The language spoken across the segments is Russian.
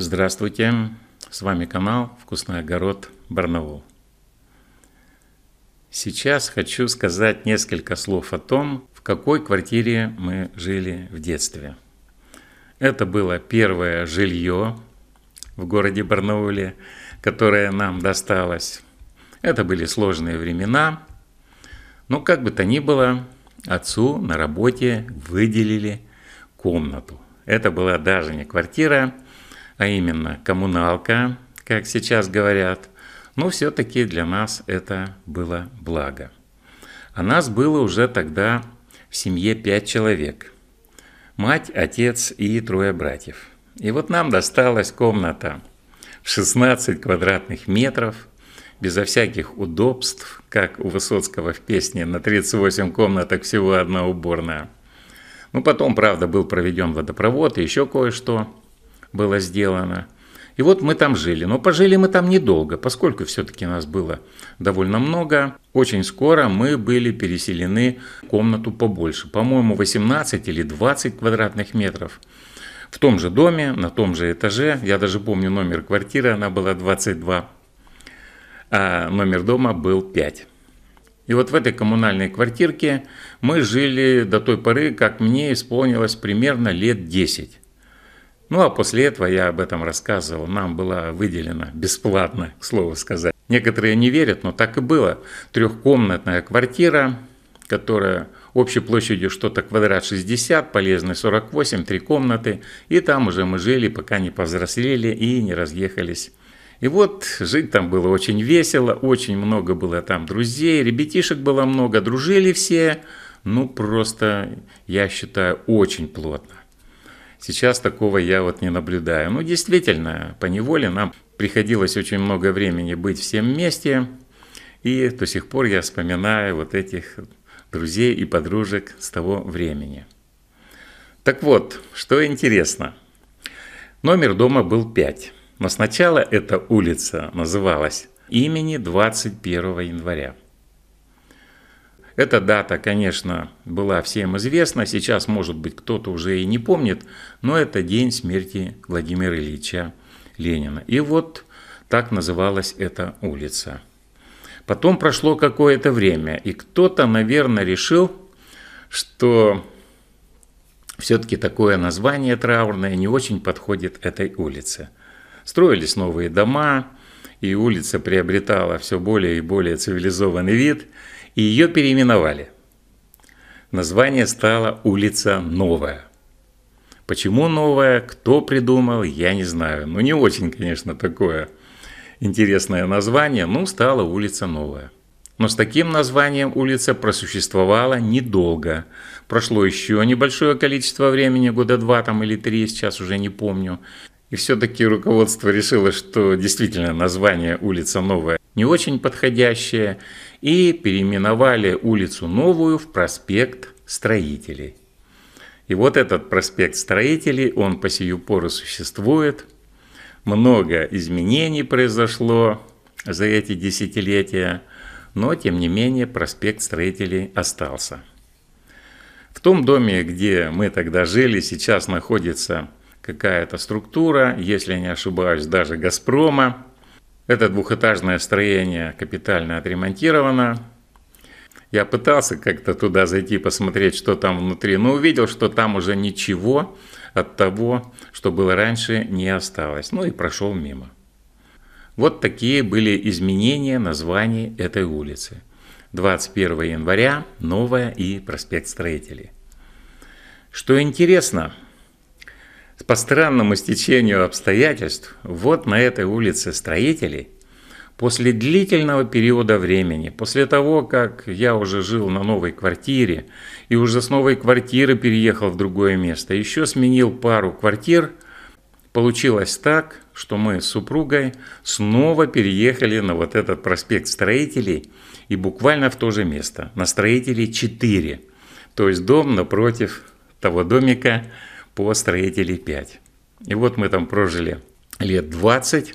Здравствуйте, с вами канал «Вкусный огород Барнаул». Сейчас хочу сказать несколько слов о том, в какой квартире мы жили в детстве. Это было первое жилье в городе Барнауле, которое нам досталось. Это были сложные времена, но как бы то ни было, отцу на работе выделили комнату. Это была даже не квартира, а а именно коммуналка, как сейчас говорят, но все-таки для нас это было благо. А нас было уже тогда в семье пять человек. Мать, отец и трое братьев. И вот нам досталась комната в 16 квадратных метров, безо всяких удобств, как у Высоцкого в песне «На 38 комнаток всего одна уборная». Ну, потом, правда, был проведен водопровод и еще кое-что было сделано. И вот мы там жили. Но пожили мы там недолго, поскольку все-таки нас было довольно много. Очень скоро мы были переселены в комнату побольше. По-моему, 18 или 20 квадратных метров. В том же доме, на том же этаже. Я даже помню номер квартиры, она была 22. А номер дома был 5. И вот в этой коммунальной квартирке мы жили до той поры, как мне исполнилось примерно лет 10. Ну а после этого я об этом рассказывал, нам была выделена бесплатно, к слову сказать. Некоторые не верят, но так и было. Трехкомнатная квартира, которая общей площадью что-то квадрат 60, полезный 48, три комнаты. И там уже мы жили, пока не повзрослели и не разъехались. И вот жить там было очень весело, очень много было там друзей, ребятишек было много, дружили все. Ну просто, я считаю, очень плотно. Сейчас такого я вот не наблюдаю. Ну, действительно, по неволе нам приходилось очень много времени быть всем вместе, и до сих пор я вспоминаю вот этих друзей и подружек с того времени. Так вот, что интересно. Номер дома был 5. Но сначала эта улица называлась имени 21 января. Эта дата, конечно, была всем известна, сейчас, может быть, кто-то уже и не помнит, но это день смерти Владимира Ильича Ленина. И вот так называлась эта улица. Потом прошло какое-то время, и кто-то, наверное, решил, что все-таки такое название траурное не очень подходит этой улице. Строились новые дома, и улица приобретала все более и более цивилизованный вид и ее переименовали. Название стало «Улица Новая». Почему новая, кто придумал, я не знаю. Ну, не очень, конечно, такое интересное название, но стала улица Новая. Но с таким названием улица просуществовала недолго. Прошло еще небольшое количество времени, года два там или три, сейчас уже не помню. И все-таки руководство решило, что действительно название улица Новая не очень подходящее, и переименовали улицу Новую в проспект Строителей. И вот этот проспект Строителей, он по сию пору существует. Много изменений произошло за эти десятилетия, но тем не менее проспект Строителей остался. В том доме, где мы тогда жили, сейчас находится какая-то структура, если не ошибаюсь, даже «Газпрома», это двухэтажное строение капитально отремонтировано. Я пытался как-то туда зайти, посмотреть, что там внутри, но увидел, что там уже ничего от того, что было раньше, не осталось. Ну и прошел мимо. Вот такие были изменения названий этой улицы. 21 января, Новая и проспект Строителей. Что интересно – по странному стечению обстоятельств, вот на этой улице строителей, после длительного периода времени, после того, как я уже жил на новой квартире и уже с новой квартиры переехал в другое место, еще сменил пару квартир, получилось так, что мы с супругой снова переехали на вот этот проспект строителей и буквально в то же место, на строителей 4, то есть дом напротив того домика, по строителей 5. И вот мы там прожили лет 20,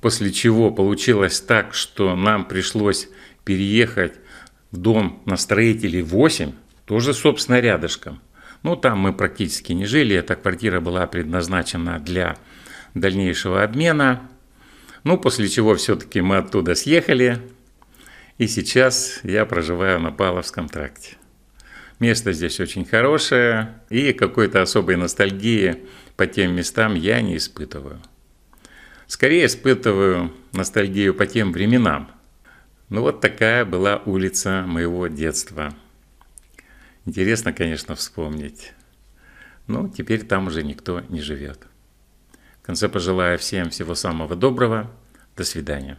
после чего получилось так, что нам пришлось переехать в дом на строителей 8, тоже, собственно, рядышком. Ну, там мы практически не жили, эта квартира была предназначена для дальнейшего обмена. Ну, после чего все-таки мы оттуда съехали, и сейчас я проживаю на Павловском тракте. Место здесь очень хорошее, и какой-то особой ностальгии по тем местам я не испытываю. Скорее испытываю ностальгию по тем временам. Ну вот такая была улица моего детства. Интересно, конечно, вспомнить. Но ну, теперь там уже никто не живет. В конце пожелаю всем всего самого доброго. До свидания.